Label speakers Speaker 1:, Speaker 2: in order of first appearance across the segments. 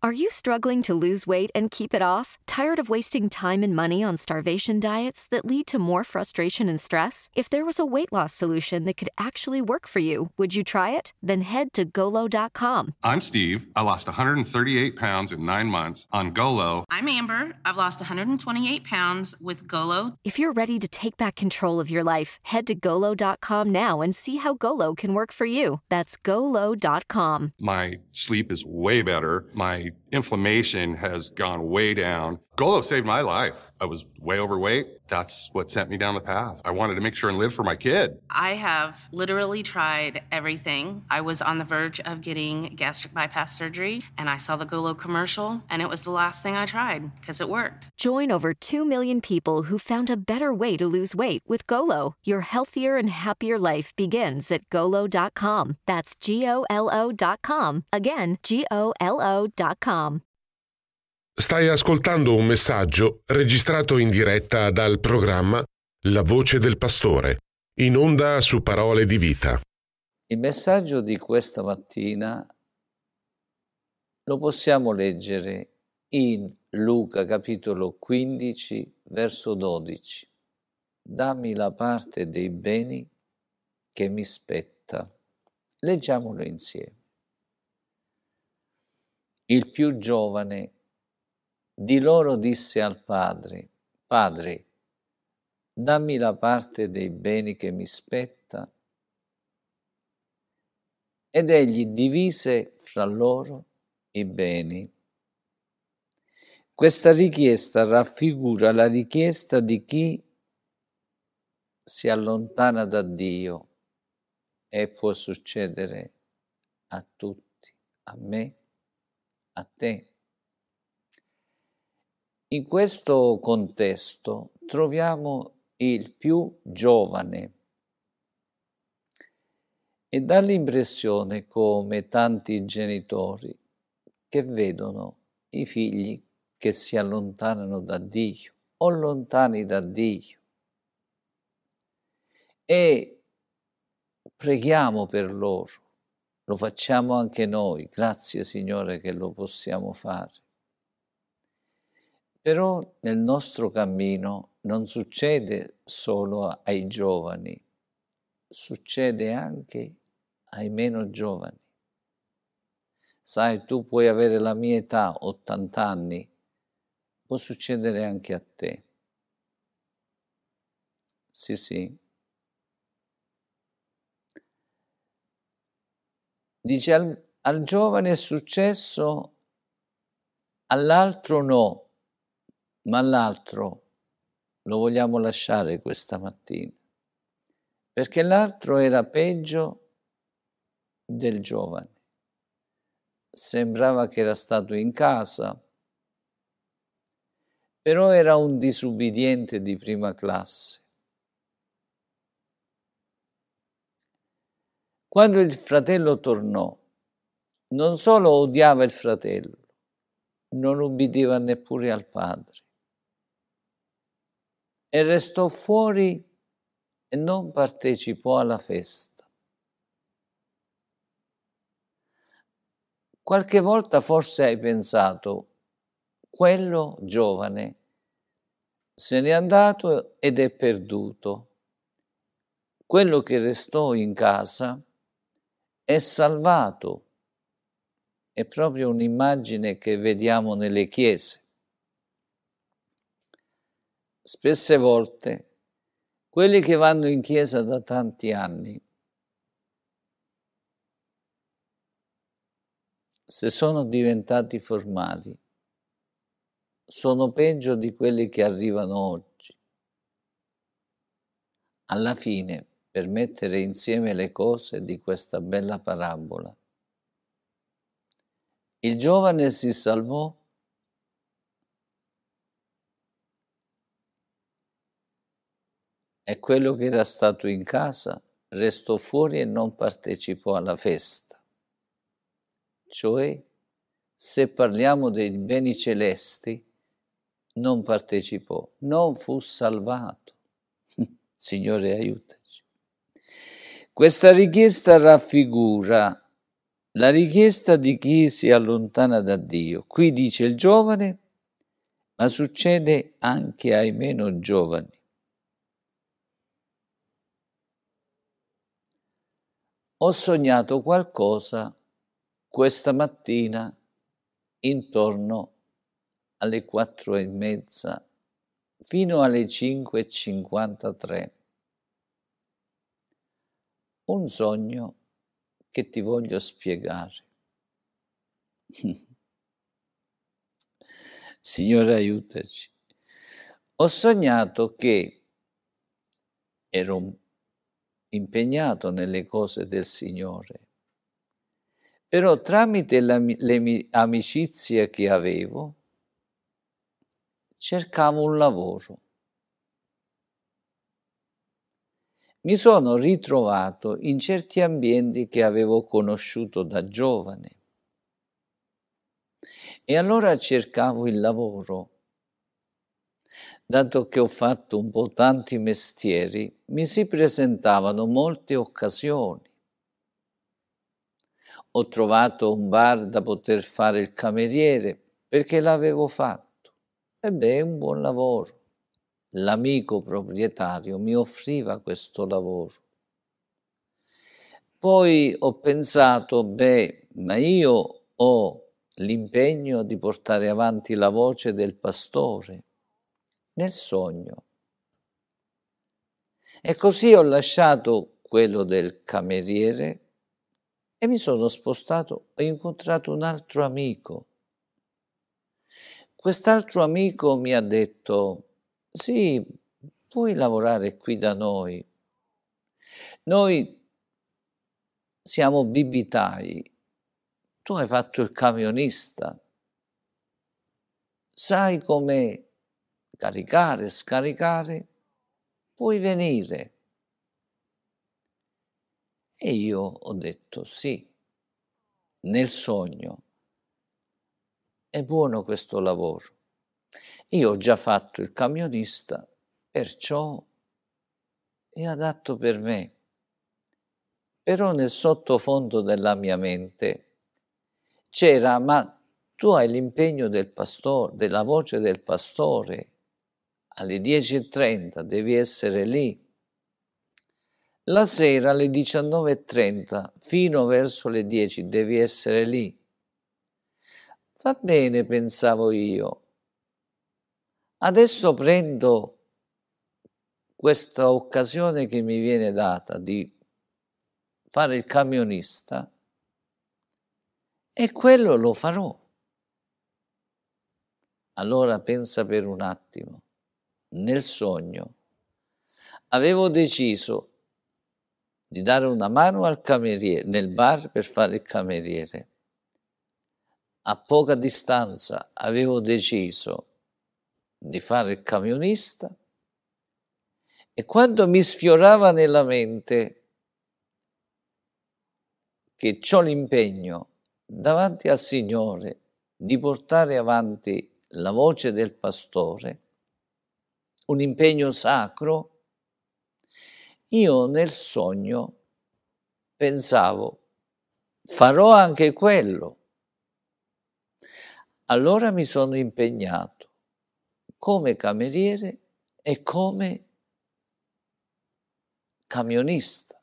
Speaker 1: Are you struggling to lose weight and keep it off? Tired of wasting time and money on starvation diets that lead to more frustration and stress? If there was a weight loss solution that could actually work for you, would you try it? Then head to golo.com. I'm Steve. I lost 138 pounds in nine months on Golo. I'm Amber. I've lost 128 pounds with Golo. If you're ready to take back control of your life, head to golo.com now and see how Golo can work for you. That's golo.com. My sleep is way better. My the inflammation has gone way down. Golo saved my life. I was way overweight. That's what sent me down the path. I wanted to make sure and live for my kid. I have literally tried everything. I was on the verge of getting gastric bypass surgery, and I saw the Golo commercial, and it was the last thing I tried because it worked. Join over 2 million people who found a better way to lose weight with Golo. Your healthier and happier life begins at golo.com. That's G O L O.com. Again, G O L O.com. Stai ascoltando un messaggio registrato in diretta dal programma La voce del pastore, in onda su parole di vita. Il messaggio di questa mattina lo possiamo leggere in Luca capitolo 15 verso 12. Dammi la parte dei beni che mi spetta. Leggiamolo insieme. Il più giovane di loro disse al padre, Padre, dammi la parte dei beni che mi spetta. Ed egli divise fra loro i beni. Questa richiesta raffigura la richiesta di chi si allontana da Dio e può succedere a tutti, a me, a te. In questo contesto troviamo il più giovane e dà l'impressione, come tanti genitori, che vedono i figli che si allontanano da Dio o lontani da Dio. E preghiamo per loro, lo facciamo anche noi, grazie Signore che lo possiamo fare però nel nostro cammino non succede solo ai giovani, succede anche ai meno giovani. Sai, tu puoi avere la mia età, 80 anni, può succedere anche a te. Sì, sì. Dice al, al giovane è successo, all'altro no ma l'altro lo vogliamo lasciare questa mattina, perché l'altro era peggio del giovane. Sembrava che era stato in casa, però era un disubbidiente di prima classe. Quando il fratello tornò, non solo odiava il fratello, non ubbidiva neppure al padre e restò fuori e non partecipò alla festa. Qualche volta forse hai pensato, quello giovane se n'è andato ed è perduto. Quello che restò in casa è salvato. È proprio un'immagine che vediamo nelle chiese spesse volte quelli che vanno in chiesa da tanti anni, se sono diventati formali, sono peggio di quelli che arrivano oggi. Alla fine, per mettere insieme le cose di questa bella parabola, il giovane si salvò e quello che era stato in casa restò fuori e non partecipò alla festa. Cioè, se parliamo dei beni celesti, non partecipò, non fu salvato. Signore, aiutaci. Questa richiesta raffigura la richiesta di chi si allontana da Dio. Qui dice il giovane, ma succede anche ai meno giovani. ho sognato qualcosa questa mattina intorno alle quattro e mezza fino alle 5.53. Un sogno che ti voglio spiegare. Signore aiutaci. Ho sognato che ero impegnato nelle cose del Signore. Però tramite le amicizie che avevo, cercavo un lavoro. Mi sono ritrovato in certi ambienti che avevo conosciuto da giovane. E allora cercavo il lavoro dato che ho fatto un po' tanti mestieri, mi si presentavano molte occasioni. Ho trovato un bar da poter fare il cameriere perché l'avevo fatto. Ebbene, è un buon lavoro. L'amico proprietario mi offriva questo lavoro. Poi ho pensato, beh, ma io ho l'impegno di portare avanti la voce del pastore nel sogno. E così ho lasciato quello del cameriere e mi sono spostato ho incontrato un altro amico. Quest'altro amico mi ha detto, sì, puoi lavorare qui da noi. Noi siamo bibitai, tu hai fatto il camionista, sai com'è caricare, scaricare, puoi venire. E io ho detto sì, nel sogno. È buono questo lavoro. Io ho già fatto il camionista, perciò è adatto per me. Però nel sottofondo della mia mente c'era, ma tu hai l'impegno del pastore, della voce del pastore, alle 10.30 devi essere lì. La sera alle 19.30 fino verso le 10 devi essere lì. Va bene, pensavo io. Adesso prendo questa occasione che mi viene data di fare il camionista e quello lo farò. Allora pensa per un attimo nel sogno, avevo deciso di dare una mano al cameriere nel bar per fare il cameriere. A poca distanza avevo deciso di fare il camionista e quando mi sfiorava nella mente che ho l'impegno davanti al Signore di portare avanti la voce del pastore, un impegno sacro? Io nel sogno pensavo, farò anche quello. Allora mi sono impegnato come cameriere e come camionista.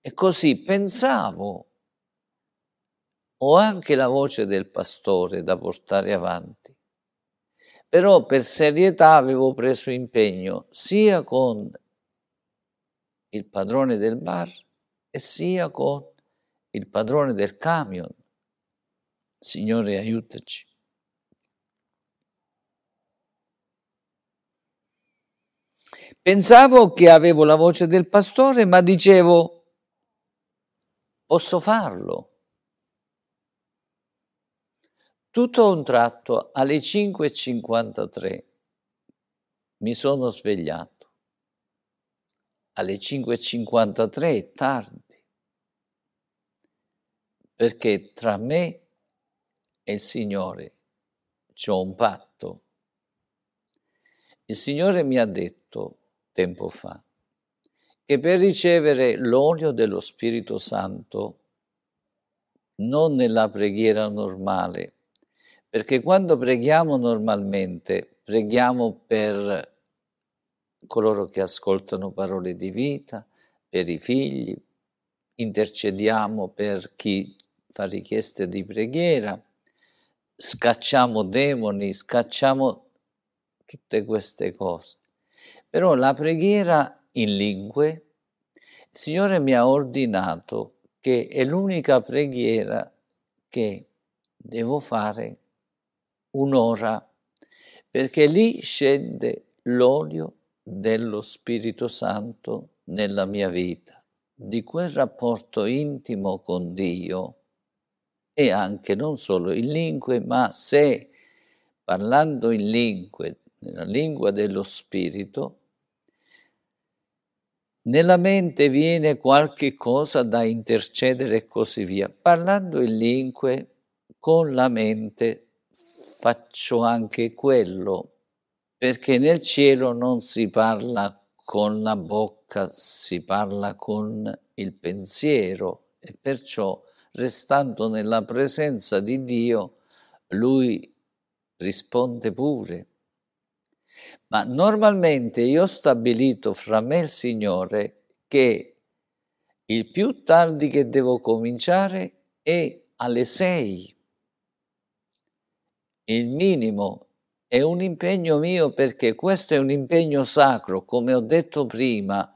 Speaker 1: E così pensavo, ho anche la voce del pastore da portare avanti però per serietà avevo preso impegno sia con il padrone del bar e sia con il padrone del camion. Signore, aiutaci. Pensavo che avevo la voce del pastore, ma dicevo, posso farlo. Tutto a un tratto, alle 5.53, mi sono svegliato. Alle 5.53 è tardi, perché tra me e il Signore c'è un patto. Il Signore mi ha detto tempo fa che per ricevere l'olio dello Spirito Santo, non nella preghiera normale, perché quando preghiamo normalmente, preghiamo per coloro che ascoltano parole di vita, per i figli, intercediamo per chi fa richieste di preghiera, scacciamo demoni, scacciamo tutte queste cose. Però la preghiera in lingue, il Signore mi ha ordinato che è l'unica preghiera che devo fare un'ora, perché lì scende l'olio dello Spirito Santo nella mia vita, di quel rapporto intimo con Dio e anche non solo in lingue, ma se parlando in lingue, nella lingua dello Spirito, nella mente viene qualche cosa da intercedere e così via. Parlando in lingue, con la mente faccio anche quello, perché nel cielo non si parla con la bocca, si parla con il pensiero e perciò restando nella presenza di Dio, lui risponde pure. Ma normalmente io ho stabilito fra me e il Signore che il più tardi che devo cominciare è alle sei il minimo è un impegno mio perché questo è un impegno sacro, come ho detto prima.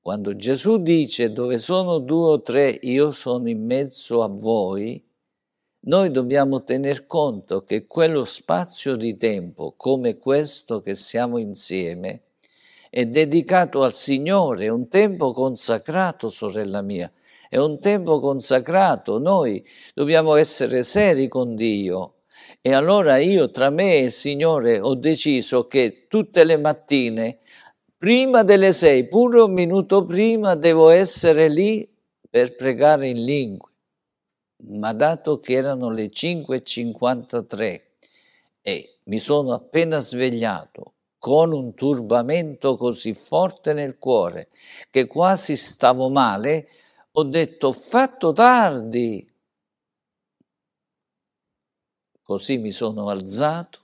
Speaker 1: Quando Gesù dice dove sono due o tre, io sono in mezzo a voi, noi dobbiamo tener conto che quello spazio di tempo, come questo che siamo insieme, è dedicato al Signore, è un tempo consacrato, sorella mia, è un tempo consacrato. Noi dobbiamo essere seri con Dio e allora io tra me e il Signore ho deciso che tutte le mattine, prima delle sei, pure un minuto prima, devo essere lì per pregare in lingue. Ma dato che erano le 5.53 e mi sono appena svegliato con un turbamento così forte nel cuore che quasi stavo male, ho detto fatto tardi, Così mi sono alzato,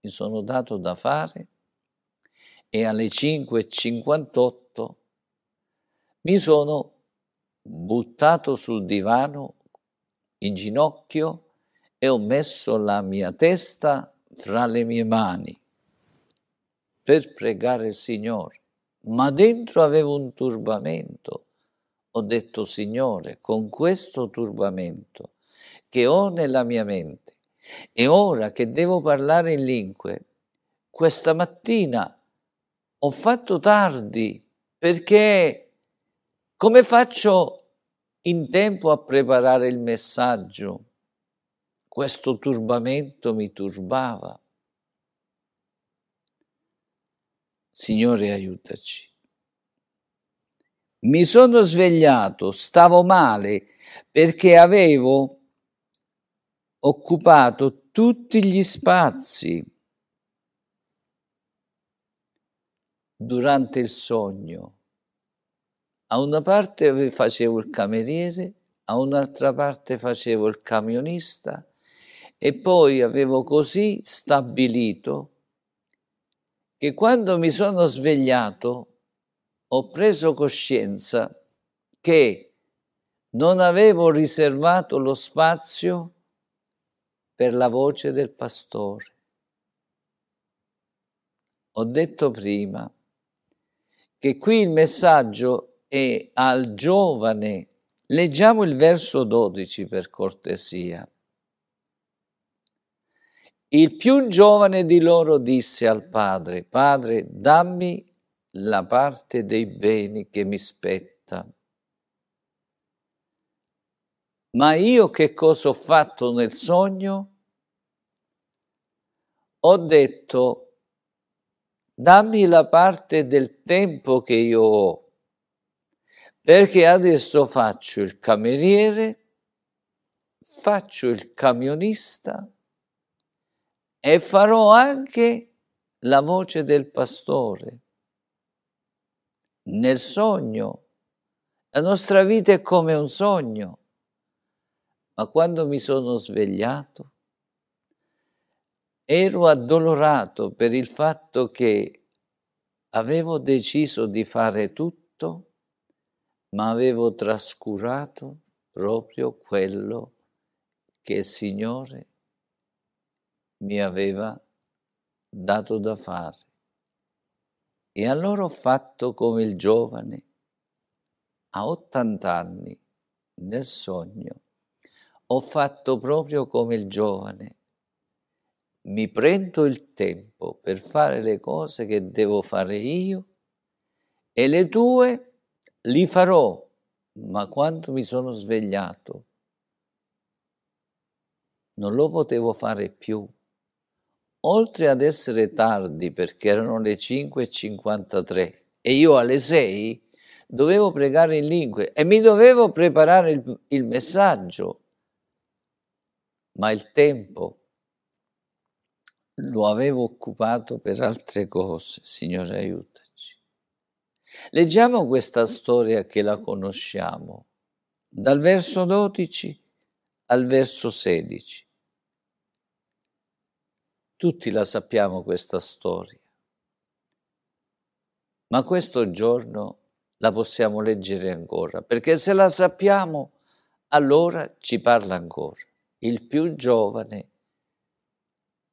Speaker 1: mi sono dato da fare e alle 5.58 mi sono buttato sul divano in ginocchio e ho messo la mia testa fra le mie mani per pregare il Signore. Ma dentro avevo un turbamento. Ho detto, Signore, con questo turbamento che ho nella mia mente, e ora che devo parlare in lingue, questa mattina ho fatto tardi perché come faccio in tempo a preparare il messaggio? Questo turbamento mi turbava. Signore, aiutaci. Mi sono svegliato, stavo male perché avevo occupato tutti gli spazi durante il sogno. A una parte facevo il cameriere, a un'altra parte facevo il camionista e poi avevo così stabilito che quando mi sono svegliato ho preso coscienza che non avevo riservato lo spazio per la voce del pastore. Ho detto prima che qui il messaggio è al giovane. Leggiamo il verso 12 per cortesia. Il più giovane di loro disse al padre, Padre, dammi la parte dei beni che mi spetta. Ma io che cosa ho fatto nel sogno? Ho detto, dammi la parte del tempo che io ho, perché adesso faccio il cameriere, faccio il camionista e farò anche la voce del pastore. Nel sogno, la nostra vita è come un sogno ma quando mi sono svegliato ero addolorato per il fatto che avevo deciso di fare tutto, ma avevo trascurato proprio quello che il Signore mi aveva dato da fare. E allora ho fatto come il giovane a 80 anni nel sogno ho fatto proprio come il giovane. Mi prendo il tempo per fare le cose che devo fare io e le tue li farò, ma quando mi sono svegliato non lo potevo fare più. Oltre ad essere tardi perché erano le 5.53 e io alle 6 dovevo pregare in lingue e mi dovevo preparare il, il messaggio ma il tempo lo avevo occupato per altre cose. Signore, aiutaci. Leggiamo questa storia che la conosciamo, dal verso 12 al verso 16. Tutti la sappiamo questa storia, ma questo giorno la possiamo leggere ancora, perché se la sappiamo, allora ci parla ancora il più giovane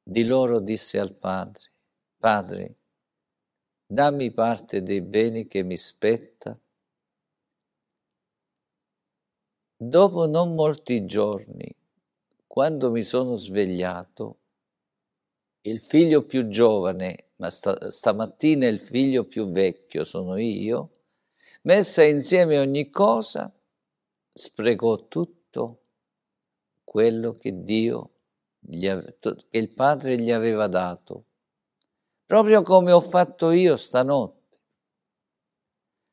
Speaker 1: di loro disse al padre, Padre, dammi parte dei beni che mi spetta. Dopo non molti giorni, quando mi sono svegliato, il figlio più giovane, ma sta, stamattina il figlio più vecchio sono io, messa insieme ogni cosa, sprecò tutto quello che Dio, ave- che il Padre gli aveva dato, proprio come ho fatto io stanotte.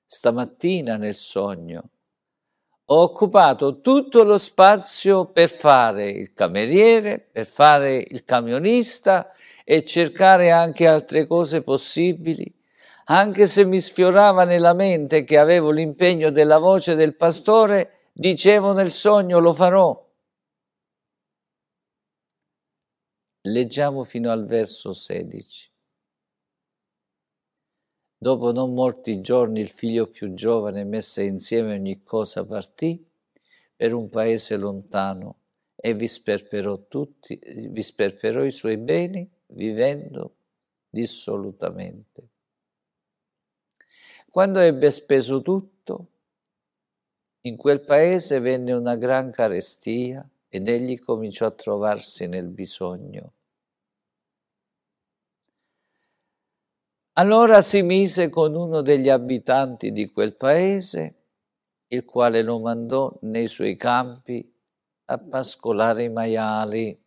Speaker 1: Stamattina nel sogno ho occupato tutto lo spazio per fare il cameriere, per fare il camionista e cercare anche altre cose possibili, anche se mi sfiorava nella mente che avevo l'impegno della voce del pastore, dicevo nel sogno lo farò. Leggiamo fino al verso 16. Dopo non molti giorni il figlio più giovane messe insieme ogni cosa partì per un paese lontano e vi sperperò, tutti, vi sperperò i suoi beni vivendo dissolutamente. Quando ebbe speso tutto, in quel paese venne una gran carestia ed egli cominciò a trovarsi nel bisogno. Allora si mise con uno degli abitanti di quel paese, il quale lo mandò nei suoi campi a pascolare i maiali.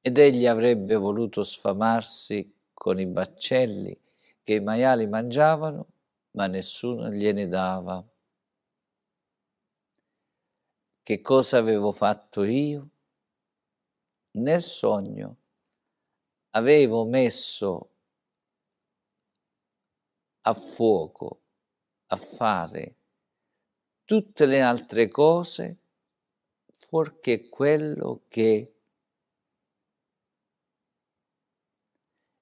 Speaker 1: Ed egli avrebbe voluto sfamarsi con i baccelli che i maiali mangiavano, ma nessuno gliene dava. Che cosa avevo fatto io? Nel sogno avevo messo a fuoco, a fare tutte le altre cose fuorché quello che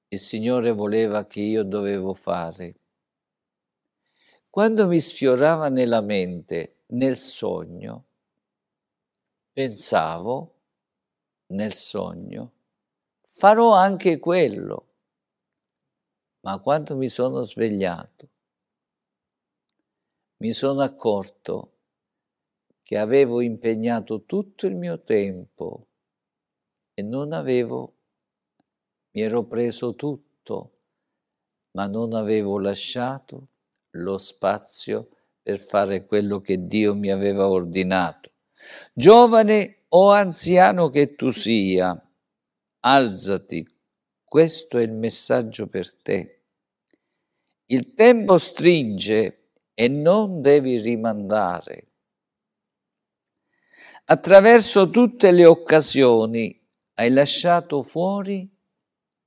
Speaker 1: il Signore voleva che io dovevo fare. Quando mi sfiorava nella mente, nel sogno, pensavo nel sogno farò anche quello. Ma quando mi sono svegliato, mi sono accorto che avevo impegnato tutto il mio tempo e non avevo, mi ero preso tutto, ma non avevo lasciato lo spazio per fare quello che Dio mi aveva ordinato. Giovane o anziano che tu sia, alzati, questo è il messaggio per te. Il tempo stringe e non devi rimandare. Attraverso tutte le occasioni hai lasciato fuori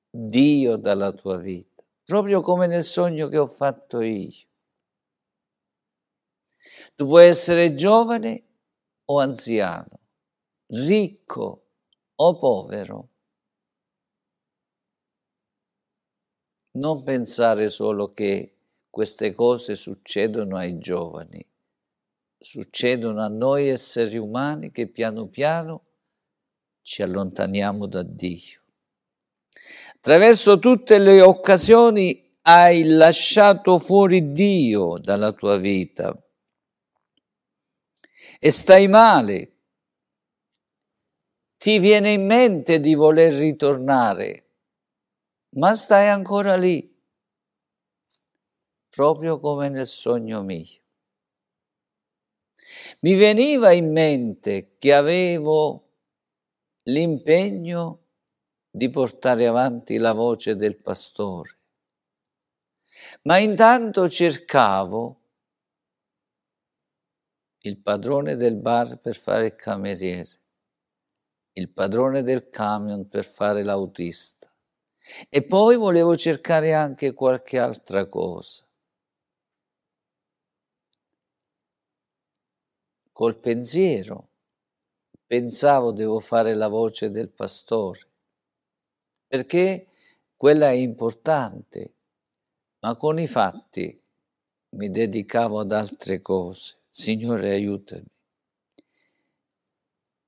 Speaker 1: Dio dalla tua vita, proprio come nel sogno che ho fatto io. Tu puoi essere giovane o anziano, ricco o povero, non pensare solo che queste cose succedono ai giovani, succedono a noi esseri umani che piano piano ci allontaniamo da Dio. Attraverso tutte le occasioni hai lasciato fuori Dio dalla tua vita e stai male. Ti viene in mente di voler ritornare ma stai ancora lì, proprio come nel sogno mio. Mi veniva in mente che avevo l'impegno di portare avanti la voce del pastore, ma intanto cercavo il padrone del bar per fare il cameriere, il padrone del camion per fare l'autista, e poi volevo cercare anche qualche altra cosa. Col pensiero pensavo devo fare la voce del pastore, perché quella è importante, ma con i fatti mi dedicavo ad altre cose. Signore, aiutami.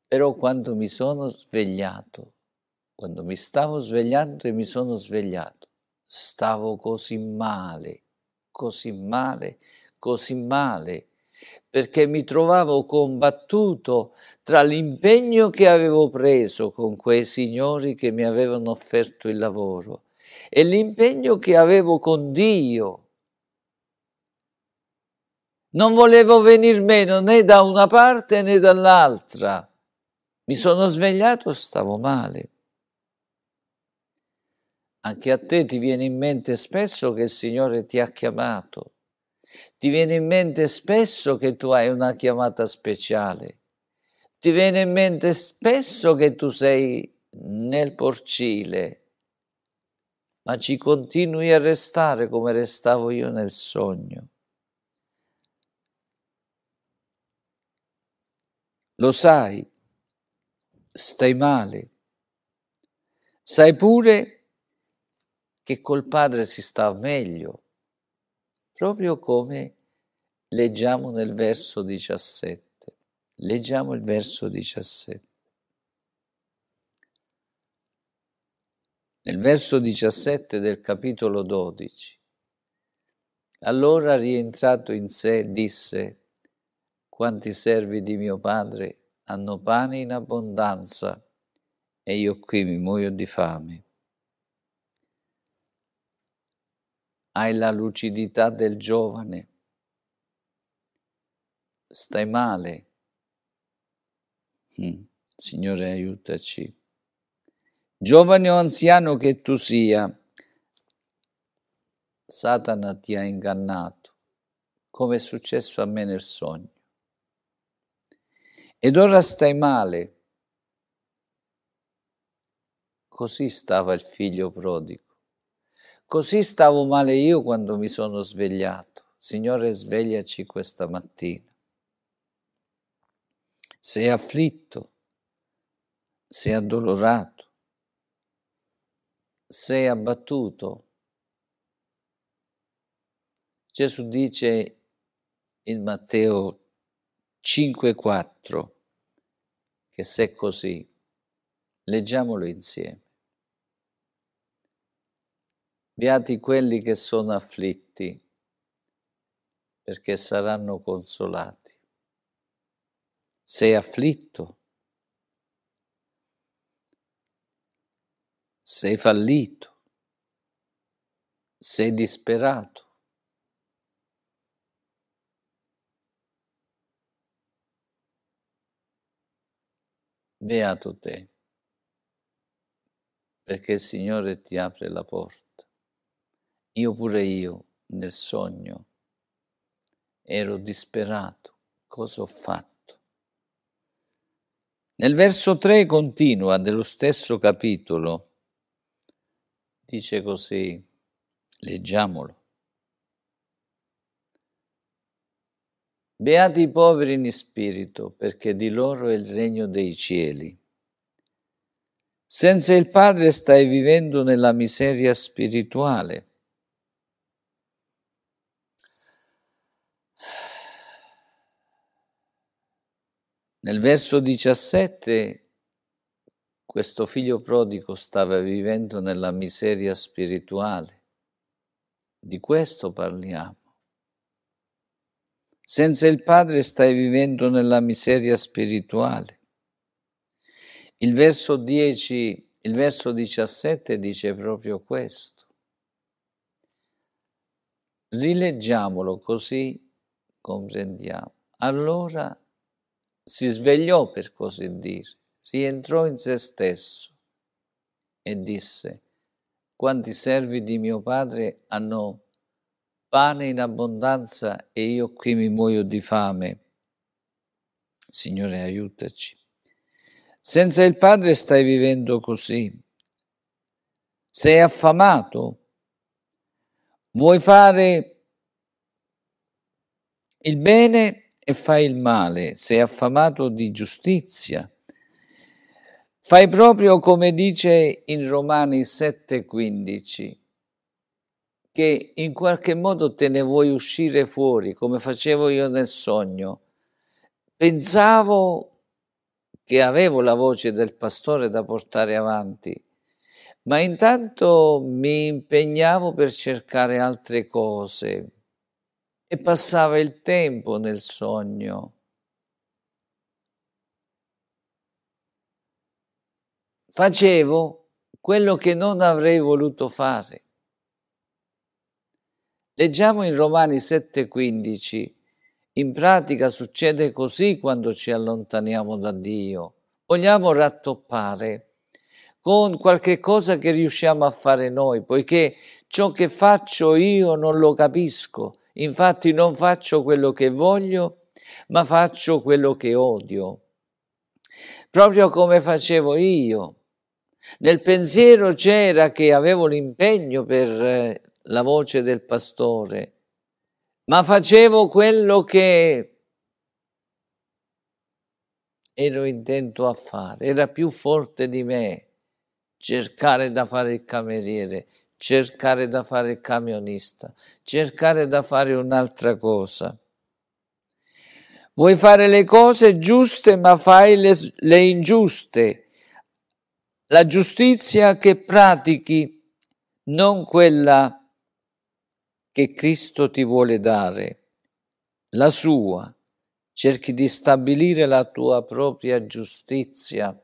Speaker 1: Però quando mi sono svegliato, quando mi stavo svegliando e mi sono svegliato, stavo così male, così male, così male, perché mi trovavo combattuto tra l'impegno che avevo preso con quei signori che mi avevano offerto il lavoro e l'impegno che avevo con Dio. Non volevo venir meno né da una parte né dall'altra. Mi sono svegliato, stavo male. Anche a te ti viene in mente spesso che il Signore ti ha chiamato, ti viene in mente spesso che tu hai una chiamata speciale, ti viene in mente spesso che tu sei nel porcile, ma ci continui a restare come restavo io nel sogno. Lo sai, stai male, sai pure che col Padre si sta meglio, proprio come leggiamo nel verso 17. Leggiamo il verso 17. Nel verso 17 del capitolo 12. Allora rientrato in sé disse, quanti servi di mio padre hanno pane in abbondanza e io qui mi muoio di fame. hai la lucidità del giovane, stai male. Mm. Signore, aiutaci. Giovane o anziano che tu sia, Satana ti ha ingannato, come è successo a me nel sogno. Ed ora stai male. Così stava il figlio prodigo. Così stavo male io quando mi sono svegliato. Signore, svegliaci questa mattina. Sei afflitto, sei addolorato, sei abbattuto. Gesù dice in Matteo 5,4 che se è così, leggiamolo insieme. Beati quelli che sono afflitti, perché saranno consolati. Sei afflitto, sei fallito, sei disperato. Beato te, perché il Signore ti apre la porta. Io pure io, nel sogno, ero disperato. Cosa ho fatto? Nel verso 3 continua dello stesso capitolo. Dice così, leggiamolo. Beati i poveri in spirito, perché di loro è il regno dei cieli. Senza il Padre stai vivendo nella miseria spirituale. Nel verso 17 questo figlio prodigo stava vivendo nella miseria spirituale. Di questo parliamo. Senza il Padre stai vivendo nella miseria spirituale. Il verso, 10, il verso 17 dice proprio questo. Rileggiamolo così comprendiamo. Allora si svegliò per così dire, rientrò in se stesso e disse, quanti servi di mio padre hanno pane in abbondanza e io qui mi muoio di fame. Signore, aiutaci. Senza il Padre stai vivendo così. Sei affamato. Vuoi fare il bene e fai il male, sei affamato di giustizia. Fai proprio come dice in Romani 7:15, che in qualche modo te ne vuoi uscire fuori, come facevo io nel sogno. Pensavo che avevo la voce del pastore da portare avanti, ma intanto mi impegnavo per cercare altre cose, e passava il tempo nel sogno. Facevo quello che non avrei voluto fare. Leggiamo in Romani 7:15. In pratica succede così quando ci allontaniamo da Dio. Vogliamo rattoppare con qualche cosa che riusciamo a fare noi, poiché ciò che faccio io non lo capisco, Infatti non faccio quello che voglio, ma faccio quello che odio. Proprio come facevo io. Nel pensiero c'era che avevo l'impegno per eh, la voce del pastore, ma facevo quello che ero intento a fare, era più forte di me cercare da fare il cameriere, cercare da fare il camionista, cercare da fare un'altra cosa. Vuoi fare le cose giuste ma fai le, le ingiuste. La giustizia che pratichi, non quella che Cristo ti vuole dare, la sua. Cerchi di stabilire la tua propria giustizia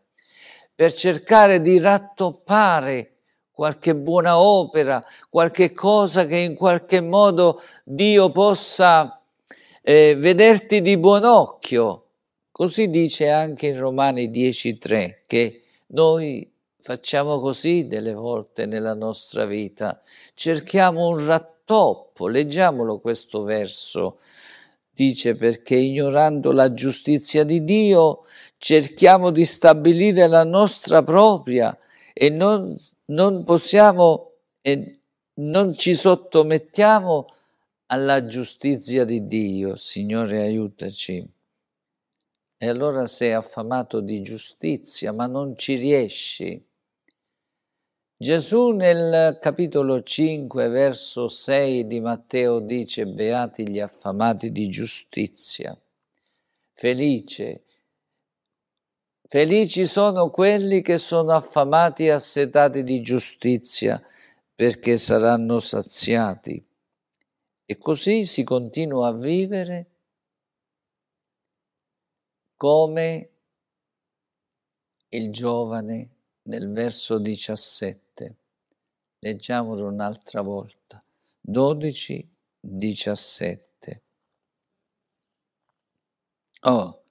Speaker 1: per cercare di rattoppare qualche buona opera, qualche cosa che in qualche modo Dio possa eh, vederti di buon occhio. Così dice anche in Romani 10.3 che noi facciamo così delle volte nella nostra vita, cerchiamo un rattoppo, leggiamolo questo verso, dice perché ignorando la giustizia di Dio cerchiamo di stabilire la nostra propria, e non, non possiamo e non ci sottomettiamo alla giustizia di Dio. Signore, aiutaci. E allora sei affamato di giustizia, ma non ci riesci. Gesù nel capitolo 5, verso 6 di Matteo dice, beati gli affamati di giustizia, felice Felici sono quelli che sono affamati e assetati di giustizia, perché saranno saziati. E così si continua a vivere come il giovane nel verso 17. Leggiamolo un'altra volta. 12, 17. Oh,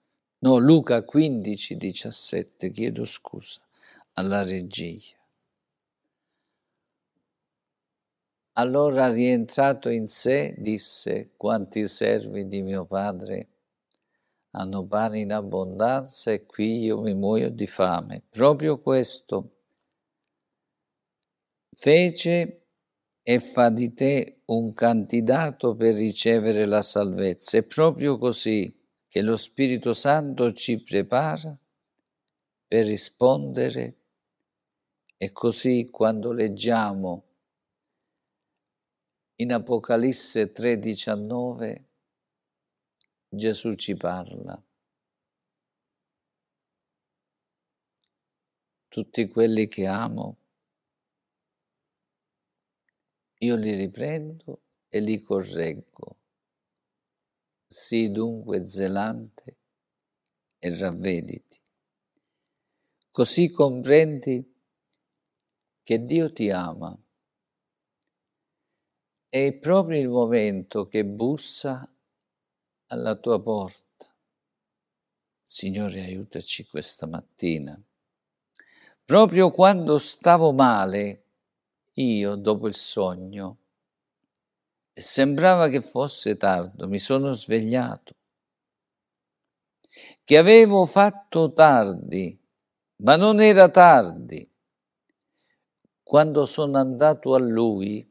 Speaker 1: No, Luca 15, 17, chiedo scusa alla regia. Allora rientrato in sé disse, quanti servi di mio padre hanno pane in abbondanza e qui io mi muoio di fame. Proprio questo fece e fa di te un candidato per ricevere la salvezza. E proprio così che lo Spirito Santo ci prepara per rispondere e così quando leggiamo in Apocalisse 3:19 Gesù ci parla. Tutti quelli che amo, io li riprendo e li correggo Sii dunque zelante e ravvediti. Così comprendi che Dio ti ama. È proprio il momento che bussa alla tua porta. Signore, aiutaci questa mattina. Proprio quando stavo male, io, dopo il sogno, sembrava che fosse tardo, mi sono svegliato, che avevo fatto tardi, ma non era tardi. Quando sono andato a lui,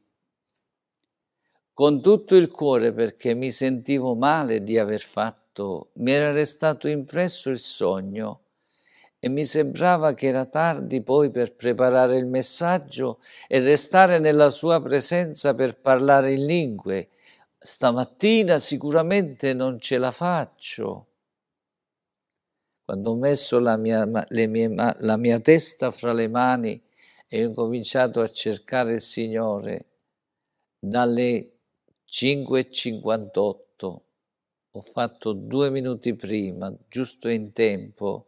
Speaker 1: con tutto il cuore perché mi sentivo male di aver fatto, mi era restato impresso il sogno e mi sembrava che era tardi poi per preparare il messaggio e restare nella sua presenza per parlare in lingue. Stamattina sicuramente non ce la faccio. Quando ho messo la mia, mie, la mia testa fra le mani e ho cominciato a cercare il Signore, dalle 5.58 ho fatto due minuti prima, giusto in tempo,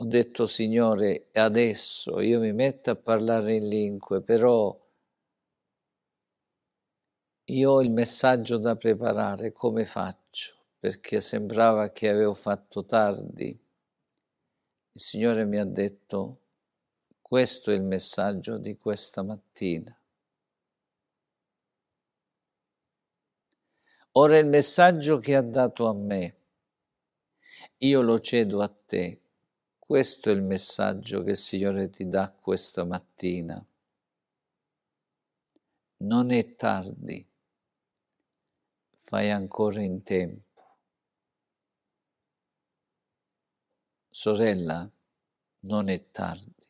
Speaker 1: ho detto Signore, adesso io mi metto a parlare in lingue, però io ho il messaggio da preparare, come faccio? Perché sembrava che avevo fatto tardi. Il Signore mi ha detto, questo è il messaggio di questa mattina. Ora il messaggio che ha dato a me, io lo cedo a te questo è il messaggio che il Signore ti dà questa mattina. Non è tardi, fai ancora in tempo. Sorella, non è tardi.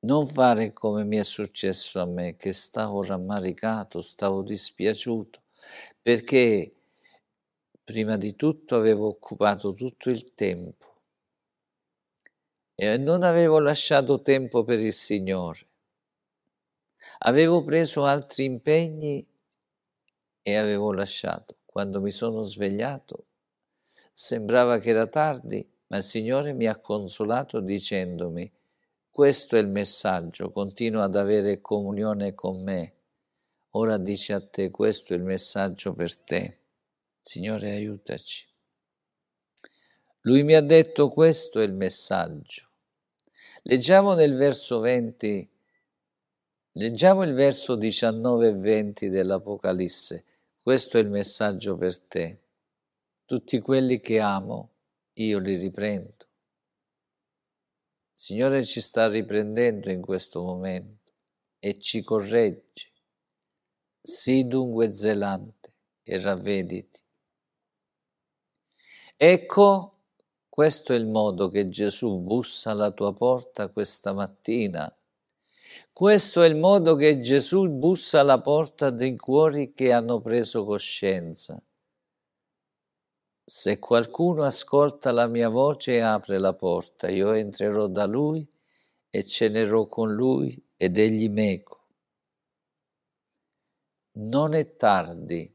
Speaker 1: Non fare come mi è successo a me, che stavo rammaricato, stavo dispiaciuto, perché prima di tutto avevo occupato tutto il tempo e eh, non avevo lasciato tempo per il Signore. Avevo preso altri impegni e avevo lasciato. Quando mi sono svegliato, sembrava che era tardi, ma il Signore mi ha consolato dicendomi, questo è il messaggio, continua ad avere comunione con me. Ora dice a te, questo è il messaggio per te. Signore, aiutaci. Lui mi ha detto, questo è il messaggio. Leggiamo nel verso 20, leggiamo il verso 19 e 20 dell'Apocalisse. Questo è il messaggio per te. Tutti quelli che amo, io li riprendo. Il Signore ci sta riprendendo in questo momento e ci corregge. Sii dunque zelante e ravvediti. Ecco questo è il modo che Gesù bussa alla tua porta questa mattina. Questo è il modo che Gesù bussa alla porta dei cuori che hanno preso coscienza. Se qualcuno ascolta la mia voce e apre la porta, io entrerò da lui e cenerò con lui ed egli meco. Non è tardi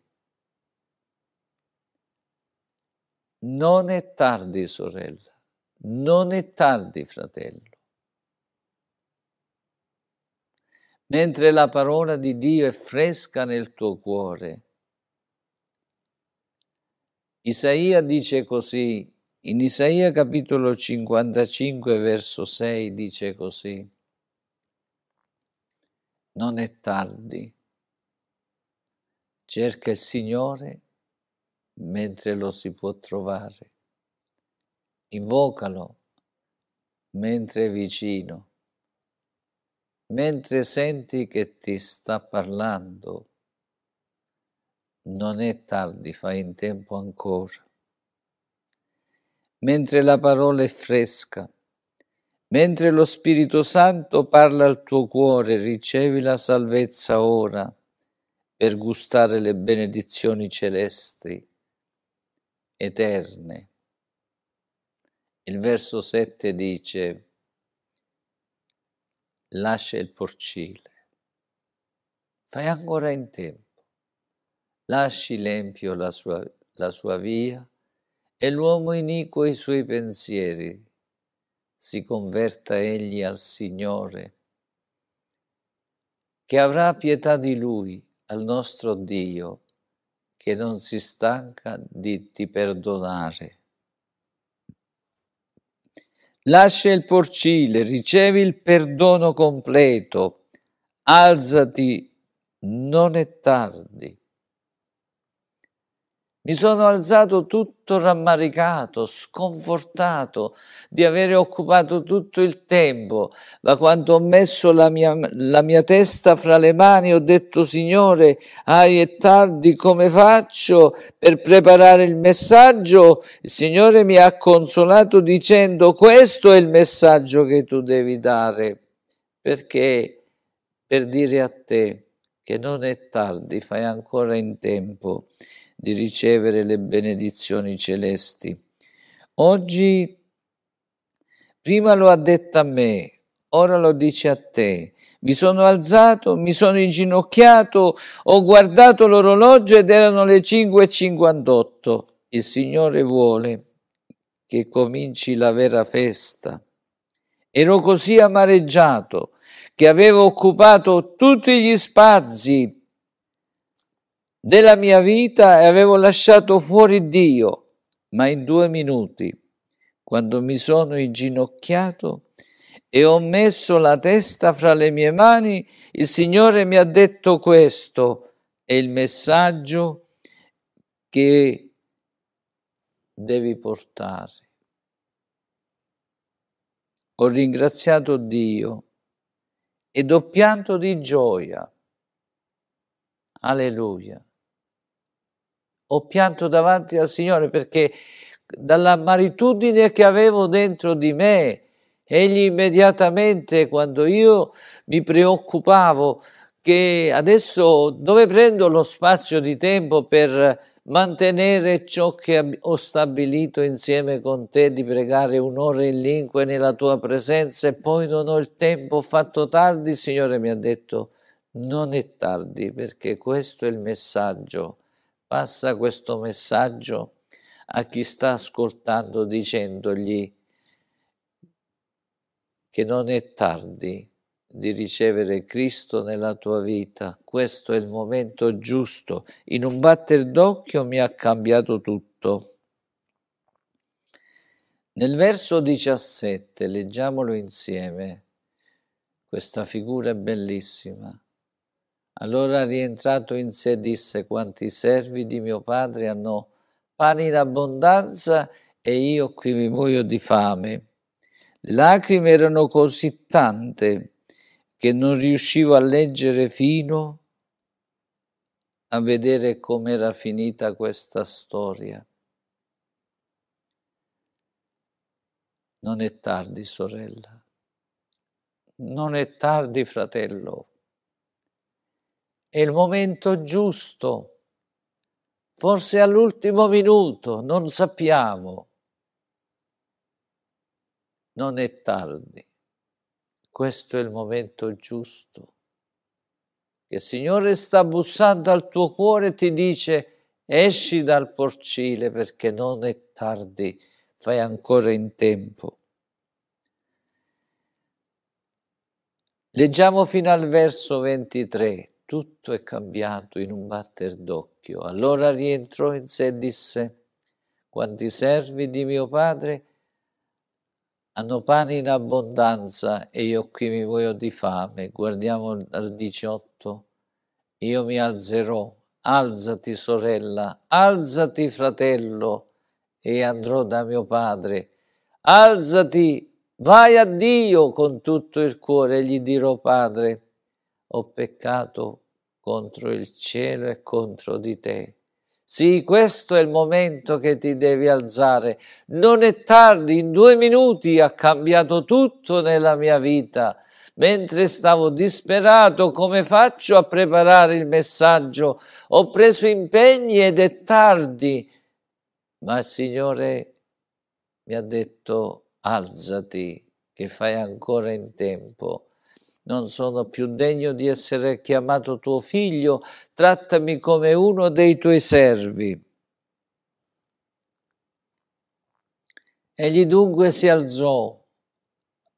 Speaker 1: Non è tardi, sorella, non è tardi, fratello. Mentre la parola di Dio è fresca nel tuo cuore. Isaia dice così, in Isaia capitolo 55 verso 6 dice così, non è tardi, cerca il Signore mentre lo si può trovare. Invocalo mentre è vicino, mentre senti che ti sta parlando. Non è tardi, fai in tempo ancora. Mentre la parola è fresca, mentre lo Spirito Santo parla al tuo cuore, ricevi la salvezza ora per gustare le benedizioni celesti eterne. Il verso 7 dice, lascia il porcile, fai ancora in tempo, lasci l'empio la sua, la sua via e l'uomo iniquo i suoi pensieri, si converta egli al Signore, che avrà pietà di lui, al nostro Dio, che non si stanca di ti perdonare. Lascia il porcile, ricevi il perdono completo, alzati, non è tardi. Mi sono alzato tutto rammaricato, sconfortato di avere occupato tutto il tempo, ma quando ho messo la mia, la mia testa fra le mani ho detto Signore, ahi è tardi, come faccio per preparare il messaggio? Il Signore mi ha consolato dicendo questo è il messaggio che tu devi dare, perché per dire a te che non è tardi, fai ancora in tempo di ricevere le benedizioni celesti. Oggi prima lo ha detto a me, ora lo dice a te. Mi sono alzato, mi sono inginocchiato, ho guardato l'orologio ed erano le 5.58. Il Signore vuole che cominci la vera festa. Ero così amareggiato che avevo occupato tutti gli spazi della mia vita e avevo lasciato fuori Dio, ma in due minuti, quando mi sono inginocchiato e ho messo la testa fra le mie mani, il Signore mi ha detto questo, è il messaggio che devi portare. Ho ringraziato Dio ed ho pianto di gioia. Alleluia ho pianto davanti al Signore perché dall'ammaritudine che avevo dentro di me, egli immediatamente quando io mi preoccupavo che adesso dove prendo lo spazio di tempo per mantenere ciò che ho stabilito insieme con te di pregare un'ora in lingue nella tua presenza e poi non ho il tempo, ho fatto tardi, il Signore mi ha detto non è tardi perché questo è il messaggio Passa questo messaggio a chi sta ascoltando dicendogli che non è tardi di ricevere Cristo nella tua vita. Questo è il momento giusto. In un batter d'occhio mi ha cambiato tutto. Nel verso 17, leggiamolo insieme, questa figura è bellissima. Allora rientrato in sé disse quanti servi di mio padre hanno pane in abbondanza e io qui mi muoio di fame. Le lacrime erano così tante che non riuscivo a leggere fino a vedere com'era finita questa storia. Non è tardi, sorella. Non è tardi, fratello è il momento giusto, forse all'ultimo minuto, non sappiamo. Non è tardi, questo è il momento giusto. Che il Signore sta bussando al tuo cuore e ti dice esci dal porcile perché non è tardi, fai ancora in tempo. Leggiamo fino al verso 23 tutto è cambiato in un batter d'occhio. Allora rientrò in sé e disse, quanti servi di mio padre hanno pane in abbondanza e io qui mi muoio di fame. Guardiamo al 18. Io mi alzerò, alzati sorella, alzati fratello e andrò da mio padre. Alzati, vai a Dio con tutto il cuore, gli dirò padre ho peccato contro il cielo e contro di te. Sì, questo è il momento che ti devi alzare. Non è tardi, in due minuti ha cambiato tutto nella mia vita. Mentre stavo disperato, come faccio a preparare il messaggio? Ho preso impegni ed è tardi. Ma il Signore mi ha detto, alzati, che fai ancora in tempo non sono più degno di essere chiamato tuo figlio, trattami come uno dei tuoi servi. Egli dunque si alzò.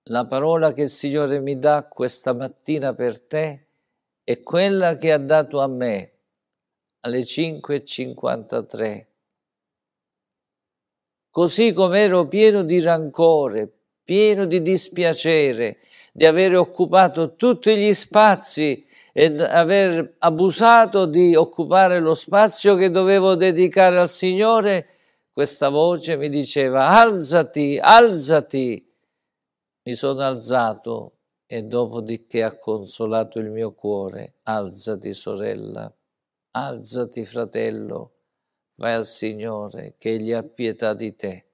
Speaker 1: La parola che il Signore mi dà questa mattina per te è quella che ha dato a me alle 5.53. Così come ero pieno di rancore, pieno di dispiacere, di avere occupato tutti gli spazi e aver abusato di occupare lo spazio che dovevo dedicare al Signore, questa voce mi diceva alzati, alzati. Mi sono alzato e dopodiché ha consolato il mio cuore. Alzati sorella, alzati fratello, vai al Signore che Egli ha pietà di te.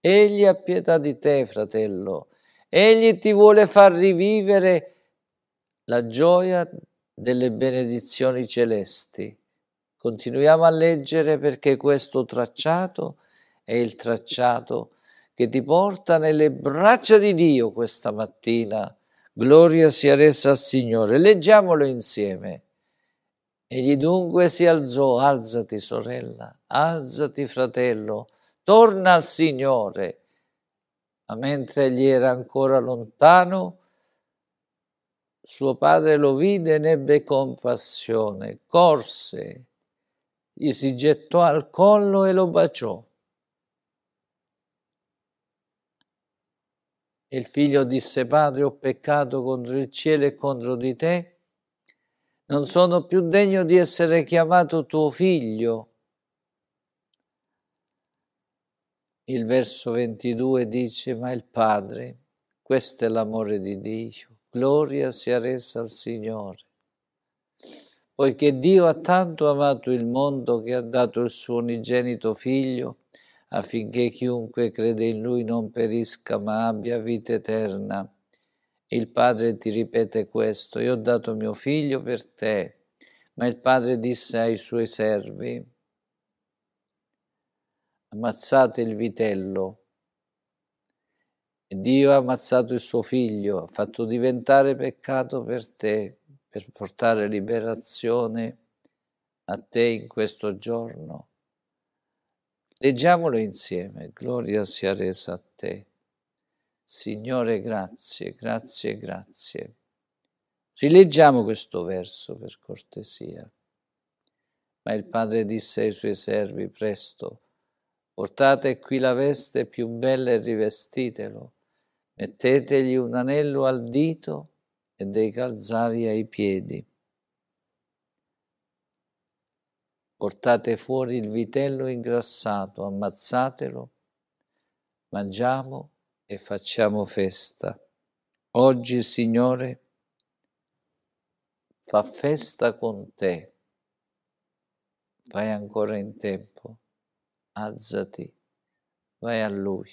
Speaker 1: Egli ha pietà di te, fratello. Egli ti vuole far rivivere la gioia delle benedizioni celesti. Continuiamo a leggere perché questo tracciato è il tracciato che ti porta nelle braccia di Dio questa mattina. Gloria sia resa al Signore. Leggiamolo insieme. Egli dunque si alzò, alzati sorella, alzati fratello, torna al Signore ma mentre egli era ancora lontano, suo padre lo vide e nebbe compassione, corse, gli si gettò al collo e lo baciò. E il figlio disse, Padre, ho peccato contro il cielo e contro di te, non sono più degno di essere chiamato tuo figlio Il verso 22 dice, ma il Padre, questo è l'amore di Dio, gloria sia resa al Signore, poiché Dio ha tanto amato il mondo che ha dato il suo unigenito figlio, affinché chiunque crede in lui non perisca ma abbia vita eterna. Il Padre ti ripete questo, io ho dato mio figlio per te, ma il Padre disse ai suoi servi, ammazzate il vitello. Dio ha ammazzato il suo figlio, ha fatto diventare peccato per te, per portare liberazione a te in questo giorno. Leggiamolo insieme, gloria sia resa a te. Signore, grazie, grazie, grazie. Rileggiamo questo verso per cortesia. Ma il padre disse ai suoi servi, presto, Portate qui la veste più bella e rivestitelo. Mettetegli un anello al dito e dei calzari ai piedi. Portate fuori il vitello ingrassato, ammazzatelo. Mangiamo e facciamo festa. Oggi, Signore, fa festa con te. Fai ancora in tempo alzati, vai a lui.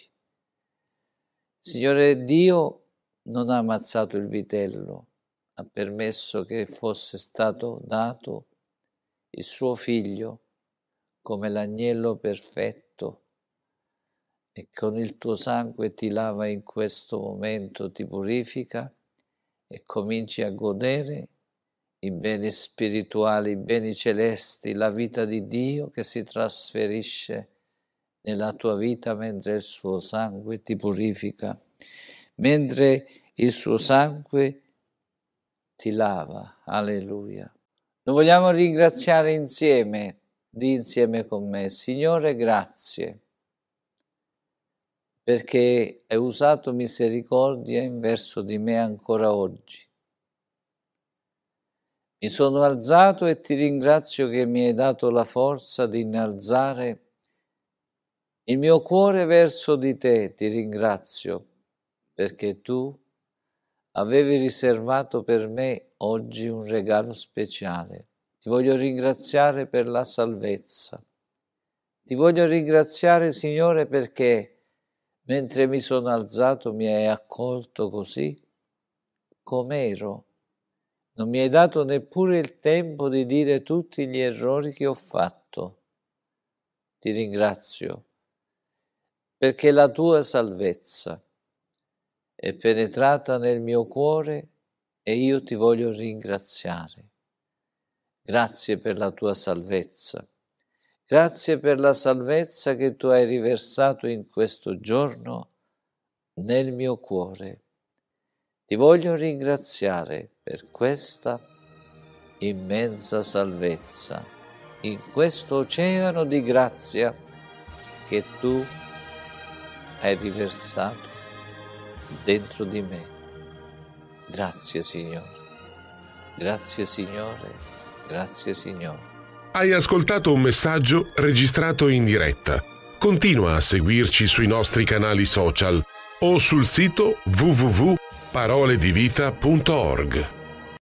Speaker 1: Signore Dio non ha ammazzato il vitello, ha permesso che fosse stato dato il suo figlio come l'agnello perfetto e con il tuo sangue ti lava in questo momento, ti purifica e cominci a godere i beni spirituali, i beni celesti, la vita di Dio che si trasferisce nella tua vita mentre il suo sangue ti purifica, mentre il suo sangue ti lava. Alleluia. Lo vogliamo ringraziare insieme, di insieme con me. Signore, grazie perché hai usato misericordia in verso di me ancora oggi mi sono alzato e ti ringrazio che mi hai dato la forza di innalzare il mio cuore verso di te, ti ringrazio, perché tu avevi riservato per me oggi un regalo speciale. Ti voglio ringraziare per la salvezza. Ti voglio ringraziare, Signore, perché mentre mi sono alzato mi hai accolto così com'ero non mi hai dato neppure il tempo di dire tutti gli errori che ho fatto. Ti ringrazio perché la tua salvezza è penetrata nel mio cuore e io ti voglio ringraziare. Grazie per la tua salvezza. Grazie per la salvezza che tu hai riversato in questo giorno nel mio cuore. Ti voglio ringraziare per questa immensa salvezza, in questo oceano di grazia che tu hai riversato dentro di me. Grazie Signore, grazie Signore, grazie Signore. Hai ascoltato un messaggio registrato in diretta. Continua a seguirci sui nostri canali social o sul sito www.paroledivita.org.